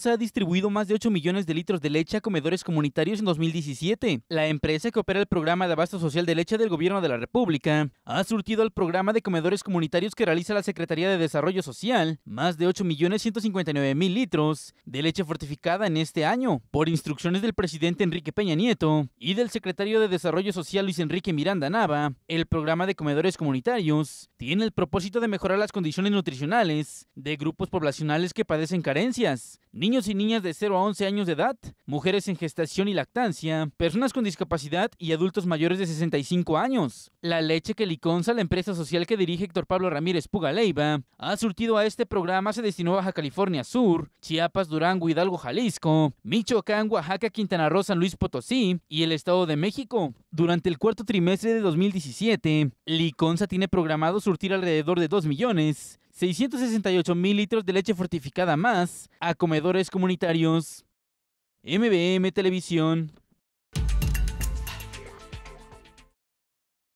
se ha distribuido más de 8 millones de litros de leche a comedores comunitarios en 2017. La empresa que opera el programa de abasto social de leche del gobierno de la República ha surtido al programa de comedores comunitarios que realiza la Secretaría de Desarrollo Social más de 8 millones 159 mil litros de leche fortificada en este año, por instrucciones del presidente Enrique Peña Nieto y del secretario de Desarrollo Social Luis Enrique Miranda Nava. El programa de comedores comunitarios tiene el propósito de mejorar las condiciones nutricionales de grupos poblacionales que padecen carencias niños y niñas de 0 a 11 años de edad, mujeres en gestación y lactancia, personas con discapacidad y adultos mayores de 65 años. La leche que Liconza, la empresa social que dirige Héctor Pablo Ramírez Pugaleiva, ha surtido a este programa se destinó a Baja California Sur, Chiapas, Durango, Hidalgo, Jalisco, Michoacán, Oaxaca, Quintana Roo, San Luis Potosí y el Estado de México. Durante el cuarto trimestre de 2017, LICONSA tiene programado surtir alrededor de 2 millones 668 litros de leche fortificada más a comedores comunitarios. MBM Televisión